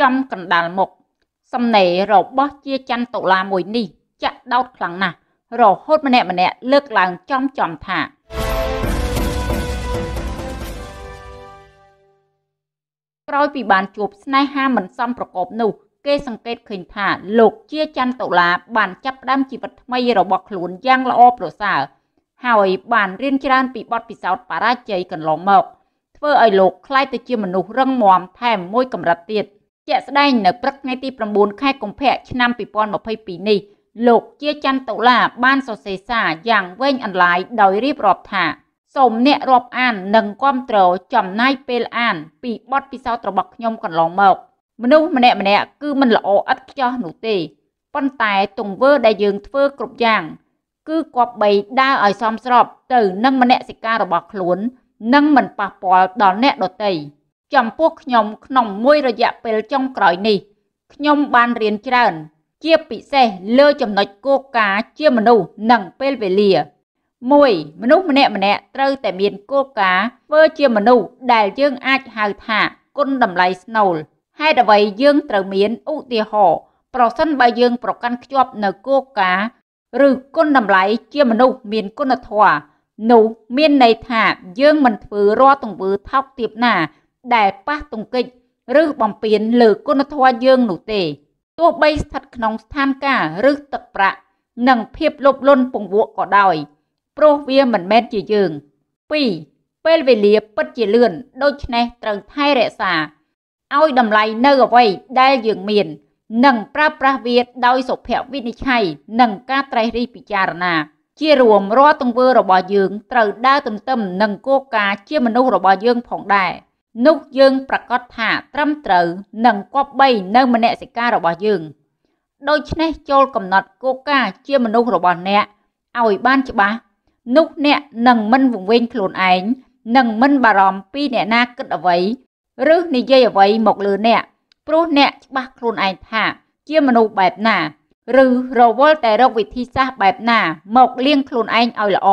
ចំកណ្ដាលមុខសំណេររបស់ ជាច័ន្ទតុលាមួយនេះចាក់ដោតខ្លាំងណាស់រហូត ម្នាក់ម្នាក់លើកឡើងចំចំថាក្រោយពីបានជួប ស្នេហាមិនសមប្រកប នោះ គេសង្កេតឃើញថាលោកជាច័ន្ទតុលា បានចាប់ផ្ដើមជីវិតថ្មីរបស់ខ្លួនយ៉ាងល្អប្រសើរហើយ បានរៀនច្រើន ពីបទពិសោធន៍បរាជ័យកន្លងមកធ្វើឲ្យលោកក្លាយទៅជាមនុស្សរឹងមាំថែមមួយកម្រិតទៀត។ជាក់ស្ដែងនៅព្រឹកថ្ងៃទី9ខែកុម្ភៈឆ្នាំ2022នេះលោកជាច័ន្ទតុលាបានសរសេរសារយ៉ាងវែងអន្លាយដោយរៀបរាប់ថា សូមអ្នករាប់អាននិងគ្រប់គ្រងចំណាយពេលអាន ពីបទពិសោធន៍របស់ខ្ញុំកន្លងមកមនុស្សម្នាក់ម្នាក់គឺមិនល្អឥតខ្ចោះនោះទេប៉ុន្តែទង្វើដែលយើងធ្វើគ្រប់យ៉ាងគឺគប្បីដើរឲ្យសមស្របទៅនឹងមនសិការរបស់ខ្លួននិងមិនប៉ះពាល់ដល់អ្នកដទៃ។ចំពោះខ្ញុំក្នុងមួយរយៈពេលចុងក្រោយនេះខ្ញុំបានរៀនច្រើនជាពិសេសលើចំណុចគោលការណ៍ជាមនុស្សនិងពេលវេលា 1. មនុស្សម្នាក់ម្នាក់ត្រូវតែមានគោលការណ៍ធ្វើជាមនុស្សដែលយើងអាចហៅថាគុណតម្លៃស្នូលហេតុអ្វីយើងត្រូវមានឧទាហរណ៍ប្រសិនបើយើងប្រកាន់ខ្ជាប់នៅគោលការណ៍ឬគុណតម្លៃជាមនុស្សមានគុណធម៌នោះមានន័យថាយើងមិនធ្វើរាល់ទង្វើថោកទាបណាដែលប៉ះទង្គិច ឬបំពានលើគុណធម៌យើងនោះទេទោះបីស្ថិតក្នុងស្ថានភាពឬទឹកប្រាក់ និងភាពលុបលុនពង្វក់ក៏ដោយព្រោះវាមិនមែនជាយើង2ពេលវេលាពិតជាលឿនដូច្នេះត្រូវថែរក្សាឲ្យតម្លៃនៅអ្វីដែលយើងមាន និងប្រើប្រាស់វាដោយសុភវិនិច្ឆ័យនិងការត្រិះរិះពិចារណា ជារួមរាល់ទង្វើរបស់យើង ត្រូវដើរទន្ទឹមនឹងគោលការណ៍ជាមនុស្សរបស់យើងផងដែរនោះយើងប្រកាសថាត្រឹមត្រូវនិងគប្បីនៅមនសិការរបស់យើង ដូច្នេះចូលកំណត់គោលការណ៍ជាមនុស្សរបស់អ្នកឲ្យបានច្បាស់នោះអ្នកនឹងមិនវង្វេងខ្លួនឯងនិងមិនបារម្ភពីអ្នកណាគិតអ្វីឬនិយាយអ្វី មកលើអ្នកព្រោះអ្នកច្បាស់ខ្លួនឯងថា ជាមនុស្សបែបណា ឬរវល់តែរកវិធីសាស្ត្របែបណា មកលៀងខ្លួនឯងឲ្យល្អ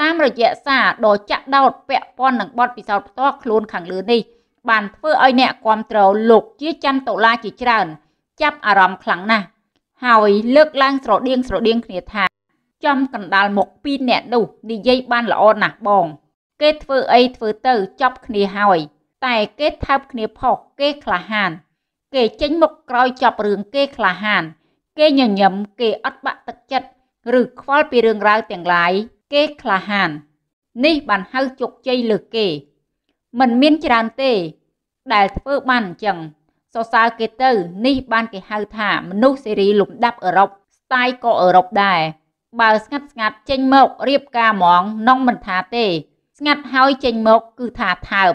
តាមរយៈសារដ៏ចាក់ដោតពាក់ព័ន្ធនឹងបទពិសោធន៍ផ្ទាល់ខ្លួនខាងលើនេះ បានធ្វើឲ្យអ្នកគាំទ្រលោកជាច័ន្ទតូឡាជាច្រើន ចាប់អារម្មណ៍ខ្លាំងណាស់ហើយលើកឡើង ស្រដៀងស្រដៀង គ្នាថា ចំកណ្ដាលមក ពីអ្នកនោះនិយាយបានល្អណាស់បង គេធ្វើអីធ្វើទៅចាប់គ្នាហើយ តែគេថើបគ្នាផុសគេក្លាហាន គេចេញមុខក្រោយចប់រឿងគេក្លាហាន គេញញឹមគេ អត់បាក់ទឹកចិត្តឬខ្វល់ពីរឿងរ៉ាវទាំងឡាយគេក្លាហាននេះបានហៅជោគជ័យលើគេមិនមានច្រើនទេ ដែលធ្វើបានអញ្ចឹងសរសើរគេទៅនេះបានគេហៅថាមនុស្សសេរីលំដាប់អឺរ៉ុបស្ទាយក៏អឺរ៉ុបដែរបើស្ងាត់ស្ងាត់ចេញមករៀបការហ្មងនងមិនថាទេ ស្ងាត់ហើយចេញមកគឺថាថើប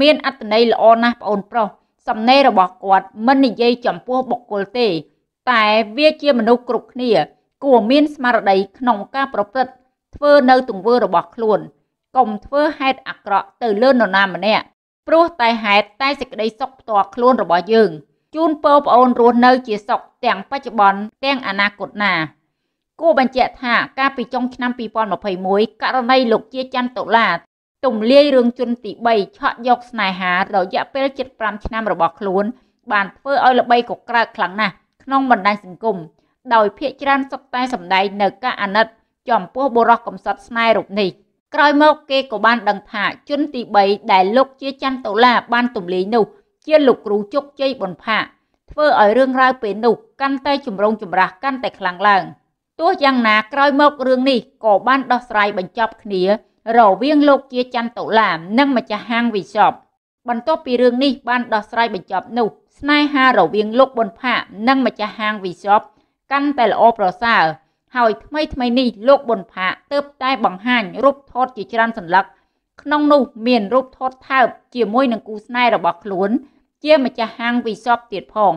មាន អត្តន័យល្អណាស់ប្អូនប្រុសសំណេររបស់គាត់មិននិយាយចំពោះបុគ្គលទេ តែវាជាមនុស្សគ្រប់គ្នា គួរមានស្មារតីក្នុងការប្រព្រឹត្តធ្វើនៅទង្វើរបស់ខ្លួនកុំធ្វើហេតុអាក្រក់ទៅលើនរណាម្នាក់ព្រោះតែហេតុតែសេចក្តីសុខផ្ទាល់ខ្លួនរបស់យើង ជូនពរប្អូនរស់នៅជាសុខទាំងបច្ចុប្បន្នទាំងអនាគតណាគួរបញ្ជាក់ថាកាលពីចុងឆ្នាំ2021ករណីលោកជាច័ន្ទតុលាទម្លាយរឿងជនទី3ឆក់យកស្នេហារយៈពេល75ឆ្នាំរបស់ខ្លួន បានធ្វើឲ្យល្បីកក្រើកខ្លាំងណាស់ក្នុងបណ្ដាញសង្គមដោយភ្នាក់ងារសុទ្ធតែសម្ដែងនៅការអាណិតចំពោះបុរសកំសត់ស្នេហ៍រូបនេះក្រោយមកគេក៏បានដឹងថាជនទី3ដែលលោកជាច័ន្ទតូឡាបានទម្លាយនោះជាលោកគ្រូជោគជ័យបុនផា ធ្វើឲ្យរឿងរ៉ាវពេលនោះកាន់តែចម្រូងចម្រាសកាន់តែខ្លាំងឡើងទោះយ៉ាងណាក្រោយមករឿងនេះក៏បានដោះស្រាយបញ្ចប់គ្នារវាងលោកជាច័ន្ទតូឡានិងម្ចាស់ហាងវិសបបន្ទាប់ពីរឿងនេះបានដោះស្រាយបញ្ចប់នោះ ស្នេហារវាងលោកបុនផា និងម្ចាស់ហាងវិសបកាន់តែល្អប្រសើរហើយថ្មីថ្មីនេះលោកប៊ុនផាទៅតែបង្ហាញរូបថតជាច្រើនសន្លឹក ក្នុង នោះមានរូបថតថើបជាមួយនឹងគូស្នេហ៍របស់ខ្លួន ជាម្ចាស់ហាងវិសពទៀតផង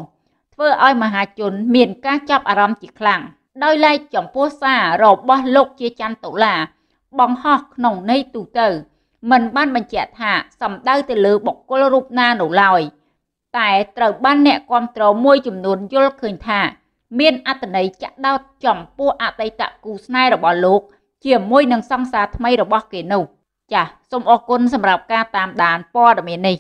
ធ្វើឲ្យមហាជន មានការចាប់អារម្មណ៍ជាខ្លាំងដោយឡែកចំពោះសាររបស់លោក ជាច័ន្ទតុលា បង្ហោះក្នុងន័យទូទៅមិនបានបញ្ជាក់ថាសម្ដៅទៅលើបុគ្គលរូបណានោះឡើយតែត្រូវបានអ្នកគ្រប់គ្រងមួយចំនួនយល់ឃើញថាមានអត្តន័យចាក់ដោតចំពោះអតីតគូស្នេហ៍របស់លោកជាមួយនឹងសង្សារថ្មីរបស់គេនោះចាសសូមអរគុណសម្រាប់ការតាមដានព័ត៌មាននេះ